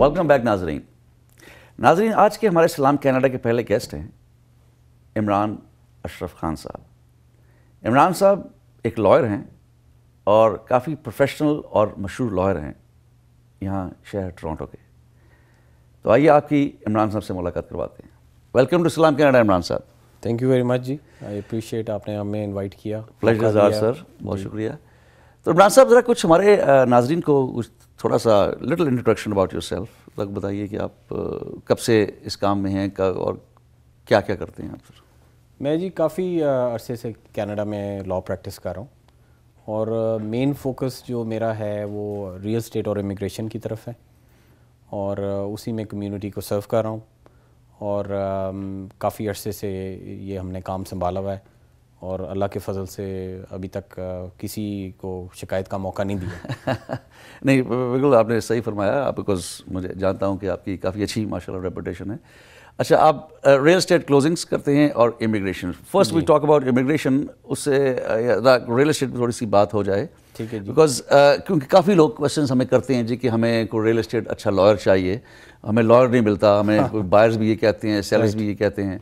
Welcome back नाजरीन नाजरीन आज के हमारे सलाम कनाडा के पहले गेस्ट हैं इमरान अशरफ खान साहब इमरान साहब एक लॉयर हैं और काफ़ी प्रोफेशनल और मशहूर लॉयर हैं यहाँ शहर टोरंटो के तो आइए आपकी इमरान साहब से मुलाकात करवाते हैं welcome to Salam Canada Imran साहब thank you very much ji I appreciate आपने हमें इनवाइट किया प्लेजर सर बहुत शुक्रिया तो इमरान साहब ज़रा कुछ हमारे नाजरन को कुछ थोड़ा सा little introduction about yourself तक बताइए कि आप कब से इस काम में हैं और क्या क्या करते हैं आप सर मैं जी काफ़ी अरसे से कनाडा में लॉ प्रैक्टिस कर रहा हूँ और मेन फोकस जो मेरा है वो रियल स्टेट और इमिग्रेशन की तरफ है और उसी में कम्युनिटी को सर्व कर रहा हूँ और काफ़ी अरसे से ये हमने काम संभाला हुआ है और अल्लाह के फजल से अभी तक किसी को शिकायत का मौका नहीं दिया नहीं बिल्कुल आपने सही फरमाया आप बिकॉज मुझे जानता हूँ कि आपकी काफ़ी अच्छी माशाल्लाह रेपुटेशन है अच्छा आप रियल स्टेट क्लोजिंग्स करते हैं और immigration first we talk about immigration उससे रियल इस्टेट थोड़ी सी बात हो जाए ठीक है बिकॉज क्योंकि काफ़ी लोग क्वेश्चन हमें करते हैं जी कि हमें कोई रियल इस्टेट अच्छा लॉयर चाहिए हमें लॉयर नहीं मिलता हमें हाँ। बायर्स भी ये कहते हैं सेलर्स भी ये कहते हैं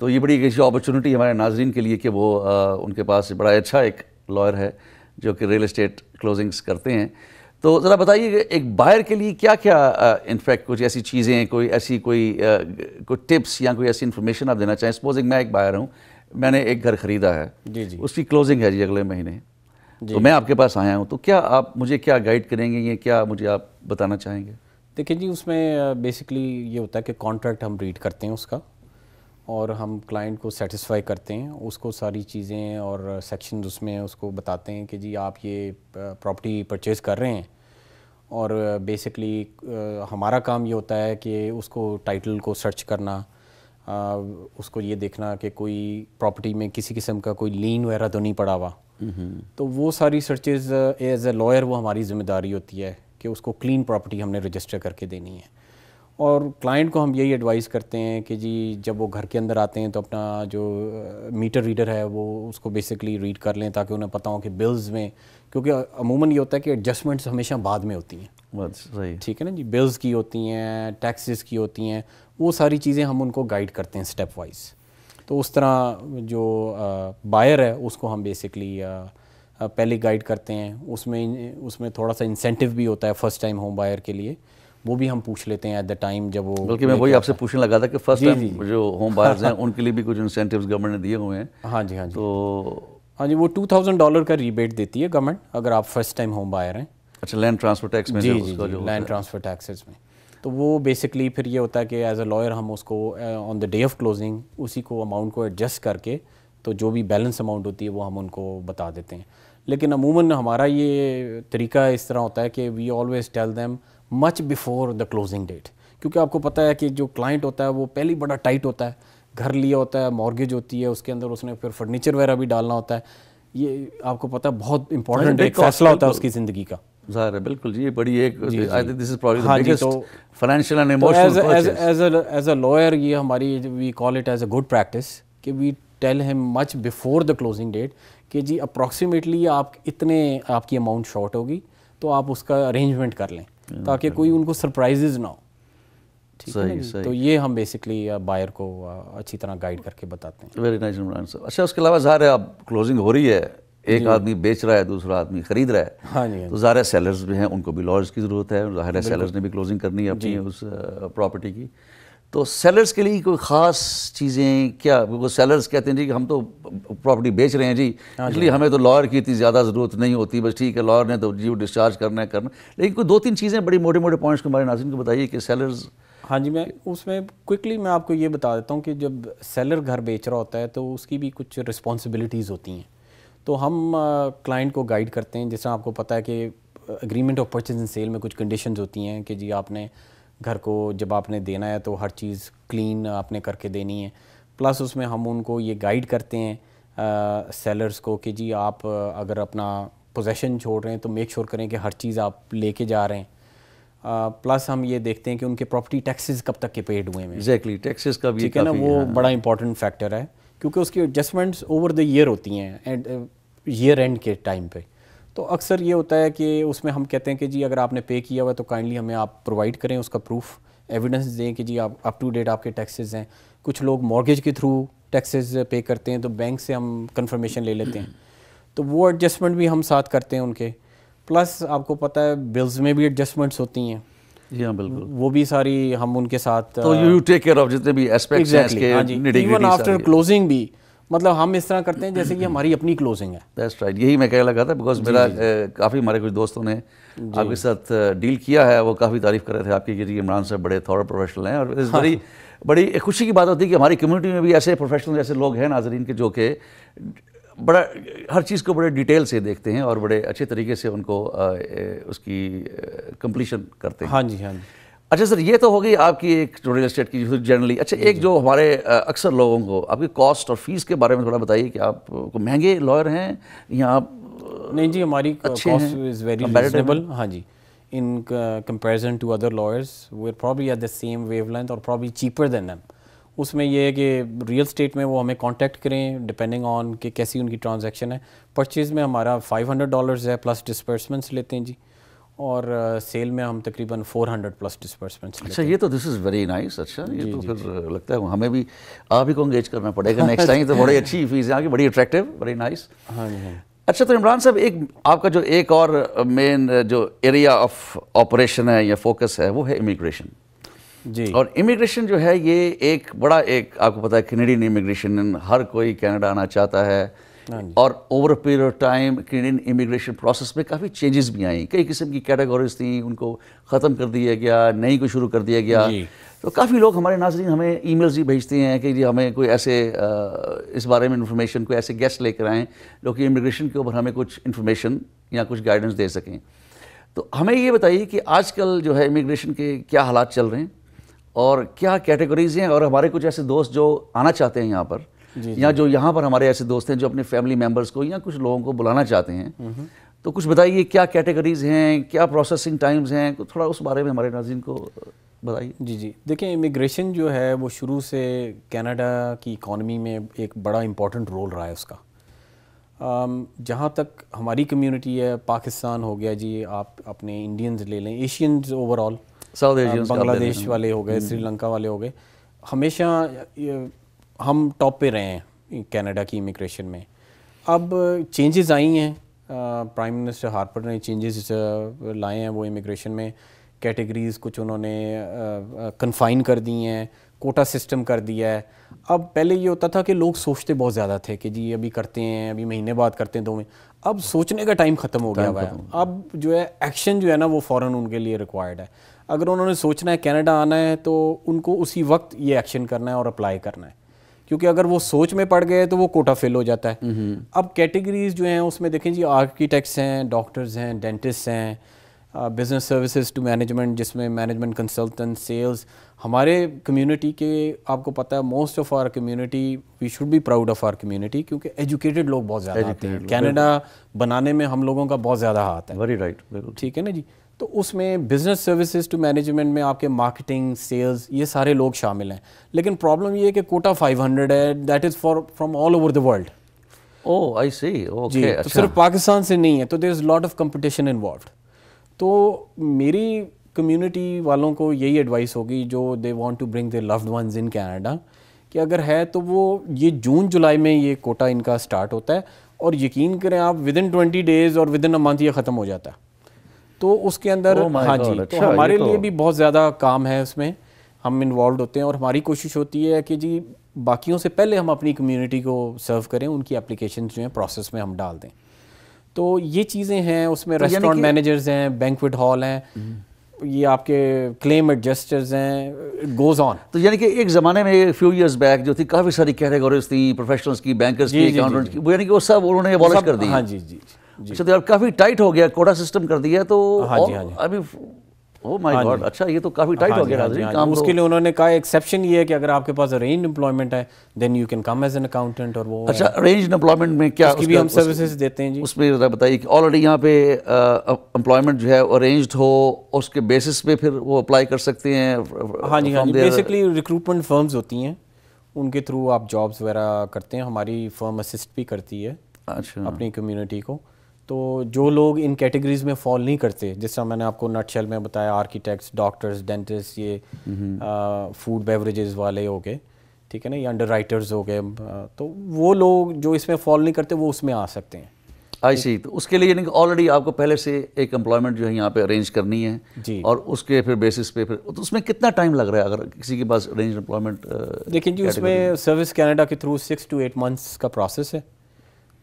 तो ये बड़ी एक ऐसी अपॉर्चुनिटी हमारे नाजरन के लिए कि वो आ, उनके पास बड़ा अच्छा एक लॉयर है जो कि रियल इस्टेट क्लोजिंग्स करते हैं तो ज़रा बताइए एक बायर के लिए क्या क्या इनफैक्ट कुछ ऐसी चीज़ें कोई ऐसी कोई आ, कोई टिप्स या कोई ऐसी इन्फॉर्मेशन आप देना चाहें सपोजिंग मैं एक बायर हूँ मैंने एक घर ख़रीदा है जी जी उसकी क्लोजिंग है जी अगले महीने तो मैं आपके पास आया हूँ तो क्या आप मुझे क्या गाइड करेंगे ये क्या मुझे आप बताना चाहेंगे देखिए जी उसमें बेसिकली ये होता है कि कॉन्ट्रैक्ट हम रीड करते हैं उसका और हम क्लाइंट को सेटिस्फाई करते हैं उसको सारी चीज़ें और सेक्शन उसमें उसको बताते हैं कि जी आप ये प्रॉपर्टी परचेज़ कर रहे हैं और बेसिकली हमारा काम ये होता है कि उसको टाइटल को सर्च करना उसको ये देखना कि कोई प्रॉपर्टी में किसी किस्म का कोई लीन वगैरह तो नहीं पड़ा हुआ तो वो सारी सर्चेज एज ए लॉयर वो हमारी जिम्मेदारी होती है कि उसको क्लीन प्रॉपर्टी हमने रजिस्टर करके देनी है और क्लाइंट को हम यही एडवाइस करते हैं कि जी जब वो घर के अंदर आते हैं तो अपना जो मीटर रीडर है वो उसको बेसिकली रीड कर लें ताकि उन्हें पता हो कि बिल्स में क्योंकि अमूमन ये होता है कि एडजस्टमेंट्स हमेशा बाद में होती हैं ठीक है ना जी बिल्स की होती हैं टैक्सेस की होती हैं वो सारी चीज़ें हम उनको गाइड करते हैं स्टेप वाइज तो उस तरह जो बायर है उसको हम बेसिकली पहले गाइड करते हैं उसमें उसमें थोड़ा सा इंसेंटिव भी होता है फ़र्स्ट टाइम होम बायर के लिए वो भी हम पूछ लेते हैं एट द टाइम जब वो बल्कि मैं वही आपसे पूछने लगा था कि फर्स्ट टाइम जो होम बायर्स हैं उनके लिए भी कुछ इंसेंटिव्स गवर्नमेंट ने दिए हुए हैं हाँ जी हाँ जी तो हाँ जी वो टू थाउजेंड डॉलर का रिबेट देती है गवर्नमेंट अगर आप फर्स्ट टाइम होम बायर हैं अच्छा लैंड ट्रांसफर टैक्स में जी जी, जी लैंड ट्रांसफर टैक्सेस में तो वो बेसिकली फिर ये होता है कि एज अ लॉयर हम उसको on the day of closing उसी को अमाउंट को एडजस्ट करके तो जो भी बैलेंस अमाउंट होती है वो हम उनको बता देते हैं लेकिन अमूमन हमारा ये तरीका इस तरह होता है कि we always tell them much before the closing date क्योंकि आपको पता है कि जो क्लाइंट होता है वो पहले ही बड़ा टाइट होता है घर लिया होता है मॉर्गेज होती है उसके अंदर उसने फिर फर्नीचर वगैरह भी डालना होता है ये आपको पता है बहुत इंपॉर्टेंट एक फैसला होता है उसकी ज़िंदगी का जाहिर है बिल्कुल जी ये बड़ी एक आई थिंक दिस इज हाँ जी तो financial and emotional as as a lawyer ये हमारी we call it as a good practice कि we tell him much before the closing date कि जी अप्रॉक्सीमेटली आप इतने आपकी अमाउंट शॉर्ट होगी तो आप उसका अरेंजमेंट कर लें ताकि कोई उनको सरप्राइजेज ना हो तो ये हम बेसिकली बायर uh, को uh, अच्छी तरह गाइड करके बताते हैं वेरी नाइस इमरान साहब अच्छा उसके अलावा ज़ाहिर है अब क्लोजिंग हो रही है एक आदमी बेच रहा है दूसरा आदमी खरीद रहा है हाँ जी हाँ तो ज़ाहिर सेलर्स भी हैं उनको भी लॉयर्स की ज़रूरत है ज़ाहिर सेलर्स ने भी क्लोजिंग करनी है अपनी उस प्रॉपर्टी uh, की तो सेलर्स के लिए कोई ख़ास चीज़ें क्या वो सेलर्स कहते हैं जी कि हम तो प्रॉपर्टी बेच रहे हैं जी हाँ इसलिए हाँ हमें तो लॉयर की इतनी ज़्यादा ज़रूरत नहीं होती बस ठीक है लॉयर ने तो जी डिस्चार्ज करना है करना लेकिन कोई दो तीन चीज़ें बड़ी मोटे मोटे पॉइंट्स को हमारे नाजिन को बताइए कि सेलर्स हाँ जी मैं उसमें क्विकली मैं आपको ये बता देता हूँ कि जब सेलर घर बेच रहा होता है तो उसकी भी कुछ रिस्पॉन्सिबिलिटीज़ होती हैं तो हम क्लाइंट को गाइड करते हैं जिस आपको पता है कि agreement of purchase and sale में कुछ कंडीशंस होती हैं कि जी आपने घर को जब आपने देना है तो हर चीज़ क्लीन आपने करके देनी है प्लस उसमें हम उनको ये गाइड करते हैं सेलर्स को कि जी आप अगर अपना पोजेसन छोड़ रहे हैं तो मेक श्योर sure करें कि हर चीज़ आप लेके जा रहे हैं प्लस हम ये देखते हैं कि उनके प्रॉपर्टी टैक्सेस कब तक के पेड हुए हैं एग्जैक्टली टैक्सेस का भी ठीक है ना वो हाँ। बड़ा इंपॉर्टेंट फैक्टर है क्योंकि उसकी एडजस्टमेंट्स ओवर द ईयर होती हैं एंड ईयर एंड के टाइम पे तो अक्सर ये होता है कि उसमें हम कहते हैं कि जी अगर आपने पे किया हुआ तो काइंडली हमें आप प्रोवाइड करें उसका प्रूफ एविडेंस दें कि जी आप अप टू डेट आपके टैक्सेस हैं कुछ लोग मॉर्गेज के थ्रू टैक्सेस पे करते हैं तो बैंक से हम कंफर्मेशन ले लेते हैं तो वो एडजस्टमेंट भी हम साथ करते हैं उनके प्लस आपको पता है बिल्स में भी एडजस्टमेंट्स होती हैं जी हाँ बिल्कुल वो भी सारी हम उनके साथ तो यू टेक केयर ऑफ जितने भी एस्पेक्ट्स हैं इसके इवन आफ्टर क्लोजिंग भी मतलब हम इस तरह करते हैं जैसे कि हमारी अपनी क्लोजिंग है बेस्ट राइट यही मैं कह लगा था बिकॉज मेरा काफ़ी हमारे कुछ दोस्तों ने आपके साथ डील किया है वो काफ़ी तारीफ कर रहे थे आपकी जी इमरान साहब बड़े थॉर प्रोफेशनल हैं और इस हाँ। बड़ी बड़ी खुशी की बात होती है कि हमारी कम्युनिटी में भी ऐसे प्रोफेशनल जैसे लोग हैं नाजरीन के जो कि बड़ा हर चीज़ को बड़े डिटेल से देखते हैं और बड़े अच्छे तरीके से उनको उसकी कंप्लीशन करते हैं हाँ जी हाँ जी अच्छा सर ये तो होगी आपकी एक रियल इस्टेट की जनरली अच्छा एक जो हमारे अक्सर लोगों को आपकी कॉस्ट और फीस के बारे में थोड़ा बताइए कि आप महंगे लॉयर हैं या आप नहीं जी हमारी कॉस्ट इज़ वेरी रिजनेबल हाँ जी in uh, to other lawyers they probably at the same wavelength और probably चीपर than them उसमें यह है कि रियल स्टेट में वो हमें कांटेक्ट करें डिपेंडिंग ऑन कि कैसी उनकी ट्रांजैक्शन है परचेज़ में हमारा 500 डॉलर्स है प्लस डिसबर्समेंट्स लेते हैं जी और सेल में हम तकरीबन 400 प्लस डिस्पर्समेंट्स अच्छा ये तो दिस इज़ वेरी नाइस अच्छा ये तो फिर लगता है हमें भी आप ही को एंगेज करना पड़ेगा नेक्स्ट टाइम तो बड़ी अच्छी फीस यहाँ की बड़ी अट्रैक्टिव वेरी नाइस हाँ जी हाँ। अच्छा तो इमरान साहब एक आपका जो एक और मेन जो एरिया ऑफ ऑपरेशन है या फोकस है वो है इमिग्रेशन जी और इमिग्रेशन जो है ये एक बड़ा एक आपको पता है कैनेडियन इमिग्रेशन हर कोई कैनेडा आना चाहता है हाँ और over a period of time Canadian immigration process में काफ़ी चेंजेस भी आई कई किस्म की कैटेगरीज थी उनको ख़त्म कर दिया गया नई को शुरू कर दिया गया तो काफ़ी लोग हमारे नाजरन हमें ई मेल्स भी भेजते हैं कि जी हमें कोई ऐसे आ, इस बारे में इन्फॉर्मेशन कोई ऐसे गेस्ट लेकर आएँ जो कि इमिग्रेशन के ऊपर हमें कुछ इन्फॉर्मेशन या कुछ गाइडेंस दे सकें तो हमें ये बताइए कि आजकल जो है इमिग्रेशन के क्या हालात चल रहे हैं और क्या कैटेगरीज़ हैं और हमारे कुछ ऐसे दोस्त जो आना चाहते हैं यहाँ पर या जो यहाँ पर हमारे ऐसे दोस्त हैं जो अपने फैमिली मेम्बर्स को या कुछ लोगों को बुलाना चाहते हैं तो कुछ बताइए क्या कैटेगरीज हैं क्या प्रोसेसिंग टाइम्स हैं थोड़ा उस बारे में हमारे नाजिन को बताइए जी जी देखिए इमिग्रेशन जो है वो शुरू से कनाडा की इकॉनमी में एक बड़ा इम्पॉर्टेंट रोल रहा है उसका जहाँ तक हमारी कम्युनिटी है पाकिस्तान हो गया जी आप अपने इंडियंस ले लें Asians overall South Asian Bangladesh वाले हो गए श्रीलंका हम्म। वाले हो गए हमेशा हम टॉप पे रहे हैं कनाडा की इमिग्रेशन में अब चेंजेस आई हैं प्राइम मिनिस्टर हार्पर ने चेंजेस लाए हैं वो इमिग्रेशन में कैटेगरीज़ कुछ उन्होंने कन्फाइन कर दी हैं कोटा सिस्टम कर दिया है अब पहले ये होता था कि लोग सोचते बहुत ज़्यादा थे कि जी अभी करते हैं अभी महीने बाद करते हैं दो महीने अब सोचने का टाइम ख़त्म हो गया हुआ है अब जो है एक्शन जो है ना वो फ़ौर उनके लिए रिक्वायर्ड है अगर उन्होंने सोचना है कनाडा आना है तो उनको उसी वक्त ये एक्शन करना है और अप्लाई करना है क्योंकि अगर वो सोच में पड़ गए तो वो कोटा फेल हो जाता है हम्म। अब कैटेगरीज जो हैं उसमें देखें जी आर्किटेक्ट्स हैं डॉक्टर्स हैं डेंटिस्ट हैं बिजनेस सर्विसेज टू मैनेजमेंट जिसमें मैनेजमेंट कंसल्टेंट सेल्स हमारे कम्युनिटी के आपको पता है most of our community we should be proud of our community क्योंकि एजुकेटेड लोग बहुत ज़्यादा आते हैं कनाडा बनाने में हम लोगों का बहुत ज़्यादा हाथ है वेरी राइट ठीक है ना जी तो उसमें बिज़नेस सर्विसेज टू मैनेजमेंट में आपके मार्केटिंग सेल्स ये सारे लोग शामिल हैं लेकिन प्रॉब्लम ये है कि कोटा 500 है that is for from all over the world oh I see okay अच्छा। तो सिर्फ पाकिस्तान से नहीं है तो there is lot of competition involve तो मेरी कम्युनिटी वालों को यही एडवाइस होगी जो they want to bring their loved ones in Canada कि अगर है तो वो ये जून जुलाई में ये कोटा इनका स्टार्ट होता है और यकीन करें आप विद इन ट्वेंटी डेज़ और विद इन अ मंथ ये ख़त्म हो जाता है तो उसके अंदर oh हाँ जी तो अच्छा, तो हमारे लिए भी बहुत ज़्यादा काम है उसमें हम इन्वॉल्व होते हैं और हमारी कोशिश होती है कि जी बाकियों से पहले हम अपनी कम्युनिटी को सर्व करें उनकी एप्लीकेशन जो है प्रोसेस में हम डाल दें तो ये चीज़ें हैं उसमें तो रेस्टोरेंट मैनेजर्स हैं बैंकवेट हॉल हैं हम्म। ये आपके क्लेम एडजस्टर्स हैं गोज ऑन तो यानी कि एक ज़माने में फ्यू इयर्स बैक जो थी काफ़ी सारी कैटेगरीज थी प्रोफेशनल्स की बैंकर्स की अकाउंटेंट की यानी कि वो सब उन्होंने एबॉलिश कर दी हाँ जी जी अच्छा तो यार काफ़ी टाइट हो गया कोटा सिस्टम कर दिया तो हाँ हाँ अभी ओ माय गॉड अच्छा ये तो काफ़ी टाइट हाँ हो गया हाँ जी, काम उसके तो लिए उन्होंने कहा एक्सेप्शन ये है कि अगर आपके पास अरेंज एम्प्लॉयमेंट है then you can come as an accountant और वो अच्छा अरेंज एम्प्लॉयमेंट में क्या उसकी भी हम सर्विसेज देते हैं जी उसमें ज़रा बताइए कि ऑलरेडी यहाँ पे एम्प्लॉयमेंट जो है अरेंज हो उसके बेसिस पे फिर वो अप्लाई कर सकते हैं हाँ जी हाँ जी बेसिकली रिक्रूटमेंट फर्म्स होती हैं उनके थ्रू आप जॉब्स वगैरह करते हैं हमारी फर्म असिस्ट भी करती है अच्छा अपनी कम्युनिटी को तो जो लोग इन कैटेगरीज में फॉल नहीं करते जिस तरह मैंने आपको नटशेल में बताया आर्किटेक्ट्स डॉक्टर्स डेंटिस्ट ये फूड बेवरेजेस वाले हो गए ठीक है ना ये अंडर राइटर्स हो गए तो वो लोग जो इसमें फॉल नहीं करते वो उसमें आ सकते हैं आई सी तो उसके लिए यानी कि ऑलरेडी आपको पहले से एक एम्प्लॉयमेंट जो है यहाँ पे अरेंज करनी है जी और उसके फिर बेसिस पे फिर तो उसमें कितना टाइम लग रहा है अगर किसी के पास अरेंज एम्प्लॉयमेंट देखिए जी उसमें सर्विस कैनेडा के through six to eight months का प्रोसेस है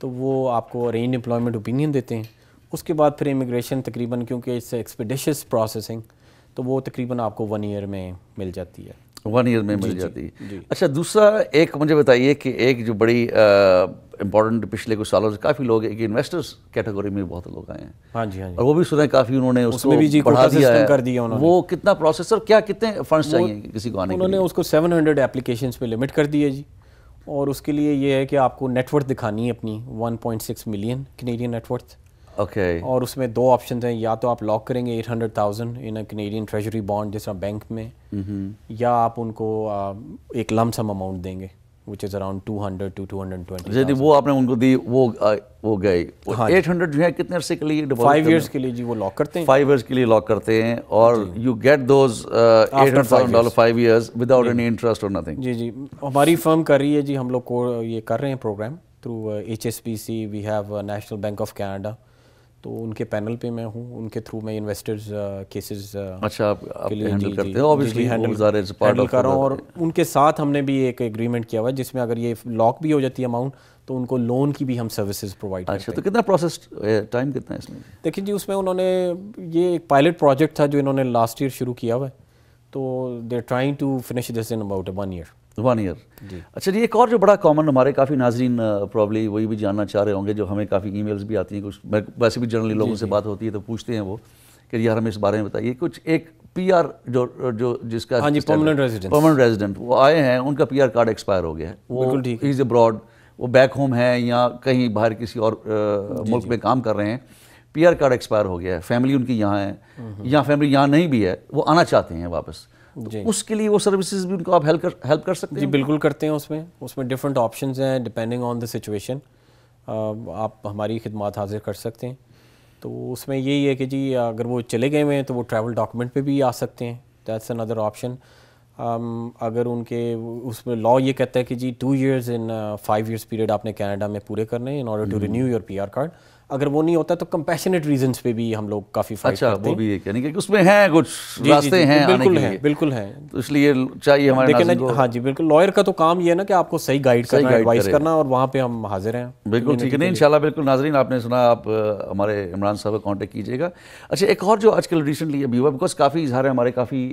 तो वो आपको अरेंज एम्प्लॉयमेंट ओपिनियन देते हैं उसके बाद फिर इमिग्रेशन तकरीबन क्योंकि इट्स एक्सपडिशस प्रोसेसिंग तो वो तकरीबन आपको वन ईयर में मिल जाती है वन ईयर में मिल जाती है अच्छा दूसरा एक मुझे बताइए कि एक जो बड़ी इंपॉर्टेंट पिछले कुछ सालों से काफ़ी लोग एक इन्वेस्टर्स कैटेगरी में बहुत लोग आए हैं हाँ जी हाँ जी और वो भी सुने काफ़ी उन्होंने उसमें भी जी बढ़ा दिया कर दिया उन्होंने वो कितना प्रोसेसर क्या कितने फंड्स चाहिए किसी को आने उन्होंने उसको सेवन हंड्रेड एप्लीकेशन पर लिमिट कर दिया जी और उसके लिए ये है कि आपको नेटवर्थ दिखानी है अपनी 1.6 मिलियन कनेडियन नेटवर्थ ओके और उसमें दो ऑप्शन हैं या तो आप लॉक करेंगे 800,000 in a Canadian treasury bond जिस तरह बैंक में mm-hmm. या आप उनको आ, एक लमसम अमाउंट देंगे which is around 200 to 220 यदि वो आपने उनको दी वो आ, वो गए हाँ एट हंड्रेड जो है कितने अरसे के लिए फाइव ईयर्स के लिए जी वो लॉक करते हैं फाइव ईयर्स के लिए लॉक करते हैं और you get those eight dollar five years without any interest और नथिंग जी जी हमारी फर्म कर रही है जी हम लोग को ये कर रहे हैं program through H S P C we have National Bank of Canada तो उनके पैनल पे मैं हूँ उनके थ्रू मैं इन्वेस्टर्स केसेस uh, uh, अच्छा आप, आप के हैंडल करते हो ऑब्वियसली हैंडल कर रहा हूँ और उनके साथ हमने भी एक एग्रीमेंट किया हुआ है जिसमें अगर ये लॉक भी हो जाती है अमाउंट तो उनको लोन की भी हम सर्विसेज प्रोवाइड अच्छा तो कितना प्रोसेस टाइम कितना है इसमें देखिए जी उसमें उन्होंने ये एक पायलट प्रोजेक्ट था जो इन्होंने लास्ट ईयर शुरू किया हुआ है तो they're trying to finish this in about one year one year अच्छा जी एक और जो बड़ा कॉमन हमारे काफ़ी नाजरीन प्रॉब्ली वही भी जानना चाह रहे होंगे जो हमें काफ़ी ईमेल्स भी आती हैं कुछ वैसे भी जनरली लोगों से बात होती है तो पूछते हैं वो कि यार हमें इस बारे में बताइए कुछ एक पीआर जो जो जिसका हाँ जी परमानेंट रेजिडेंट परमानेंट रेजिडेंट वो आए हैं उनका पीआर कार्ड एक्सपायर हो गया है वो इज अब्रॉड वो बैक होम है या कहीं बाहर किसी और आ, मुल्क में काम कर रहे हैं पीआर कार्ड एक्सपायर हो गया है फैमिली उनकी यहाँ है हम्म, हम्म। या फैमिली यहाँ नहीं भी है वो आना चाहते हैं वापस तो उसके लिए वो सर्विसेज भी उनको आप हेल्प कर हेल्प कर सकते हैं जी बिल्कुल करते हैं उसमें उसमें डिफरेंट ऑप्शन हैं डिपेंडिंग ऑन द सिचुएशन आप हमारी खिदमत हाजिर कर सकते हैं तो उसमें यही है कि जी अगर वो चले गए हुए हैं तो वो ट्रैवल डॉक्यूमेंट पे भी आ सकते हैं दैट्स अनदर ऑप्शन अगर उनके उसमें लॉ ये कहता है कि जी two years in five years period आपने कनाडा में पूरे करने in order to renew your PR card अगर वो नहीं होता तो कंपैशनेट रीजन पे भी हम लोग काफ़ी अच्छा, वो भी यानी कि उसमें हैं कुछ जी, रास्ते जी, जी, हैं बिल्कुल हैं बिल्कुल हैं तो इसलिए चाहिए हमारे लेकिन हाँ जी बिल्कुल लॉयर का तो काम ये है ना कि आपको सही गाइड करना एडवाइस करना और वहाँ पे हम हाजिर हैं बिल्कुल ठीक है नहीं बिल्कुल नाजरीन आपने सुना आप हमारे इमरान साहब का कॉन्टेक्ट कीजिएगा अच्छा एक और जो आजकल रिसेंटली अभी हुआ बिकॉज काफ़ी इजहार हमारे काफ़ी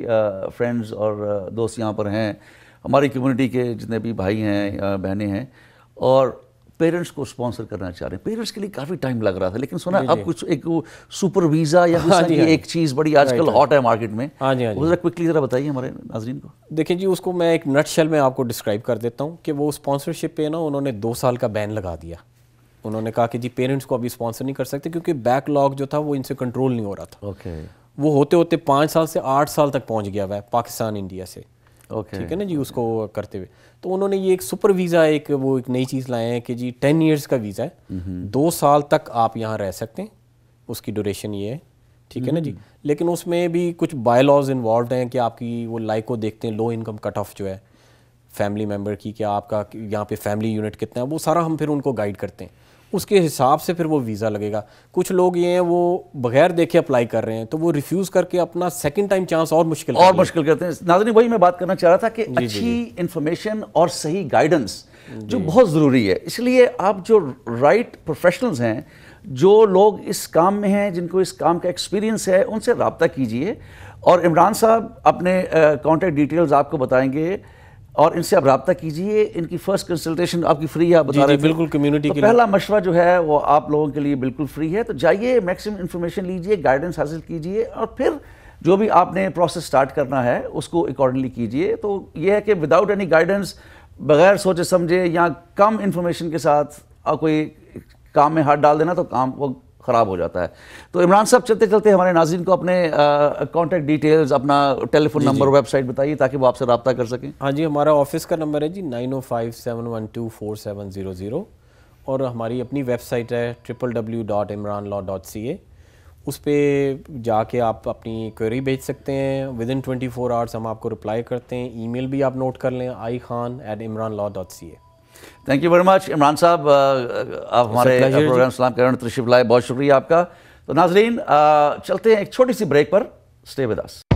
फ्रेंड्स और दोस्त यहाँ पर हैं हमारी कम्युनिटी के जितने भी भाई हैं बहनें हैं और पेरेंट्स को स्पॉन्सर करना चाह रहे हैं पेरेंट्स के लिए काफ़ी टाइम लग रहा था लेकिन सुना अब कुछ एक सुपर वीज़ा या हाँ, हाँ जी, एक चीज़ बड़ी आजकल हॉट है मार्केट में हाँ जी हाँ जी क्विकली ज़रा बताइए हमारे नाजरीन को देखिए जी उसको मैं एक नट शेल में आपको डिस्क्राइब कर देता हूँ कि वो स्पॉन्सरशिप पे ना उन्होंने दो साल का बैन लगा दिया उन्होंने कहा कि जी पेरेंट्स को अभी स्पॉन्सर नहीं कर सकते क्योंकि बैकलॉग जो था वो इनसे कंट्रोल नहीं हो रहा था ओके वो होते होते पाँच साल से आठ साल तक पहुँच गया हुआ है पाकिस्तान इंडिया से okay. ठीक है ना जी उसको करते हुए तो उन्होंने ये एक सुपर वीज़ा एक वो एक नई चीज़ लाए हैं कि जी टेन ईयर्स का वीज़ा है दो साल तक आप यहाँ रह सकते हैं उसकी ड्यूरेशन ये है ठीक है ना जी लेकिन उसमें भी कुछ बायलॉज इन्वॉल्व हैं कि आपकी वो लाइक को देखते हैं लो इनकम कट ऑफ जो है फैमिली मेम्बर की क्या आपका यहाँ पे फैमिली यूनिट कितना है वो सारा हम फिर उनको गाइड करते हैं उसके हिसाब से फिर वो वीज़ा लगेगा कुछ लोग ये हैं वो बगैर देखे अप्लाई कर रहे हैं तो वो रिफ्यूज़ करके अपना सेकंड टाइम चांस और मुश्किल और मुश्किल करते हैं नाजरी वही मैं बात करना चाह रहा था कि अच्छी इन्फॉर्मेशन और सही गाइडेंस जो बहुत ज़रूरी है इसलिए आप जो राइट प्रोफेशनल्स हैं जो लोग इस काम में हैं जिनको इस काम का एक्सपीरियंस है उनसे रबता कीजिए और इमरान साहब अपने कॉन्टैक्ट डिटेल्स आपको बताएंगे और इनसे आप रबता कीजिए इनकी फ़र्स्ट कंसल्टेशन आपकी फ्री है आप बता रहे हैं बिल्कुल कम्युनिटी तो पहला मशवरा जो है वो आप लोगों के लिए बिल्कुल फ्री है तो जाइए मैक्सिमम इन्फॉर्मेशन लीजिए गाइडेंस हासिल कीजिए और फिर जो भी आपने प्रोसेस स्टार्ट करना है उसको अकॉर्डिंगली कीजिए तो ये है कि विदाउट एनी गाइडेंस बगैर सोचे समझे या कम इन्फॉर्मेशन के साथ कोई काम में हाथ डाल देना तो काम वो ख़राब हो जाता है तो इमरान साहब चलते चलते हमारे नाजिन को अपने कॉन्टैक्ट डिटेल्स अपना टेलीफोन नंबर वेबसाइट बताइए ताकि वो आपसे रबता कर सकें हाँ जी हमारा ऑफिस का नंबर है जी nine O five seven one two four seven zero zero और हमारी अपनी वेबसाइट है triple W dot Imran law dot C A उस पर जाके आप अपनी क्वेरी भेज सकते हैं within twenty four hours हम आपको रिप्लाई करते हैं ईमेल भी आप नोट कर लें I Khan at Imran law dot C A thank you very much Imran साहब uh, uh, आप हमारे प्रोग्राम uh, सलाम करण त्रिशिवलाए बहुत शुक्रिया आपका तो नाजरीन चलते हैं एक छोटी सी ब्रेक पर स्टे विद अस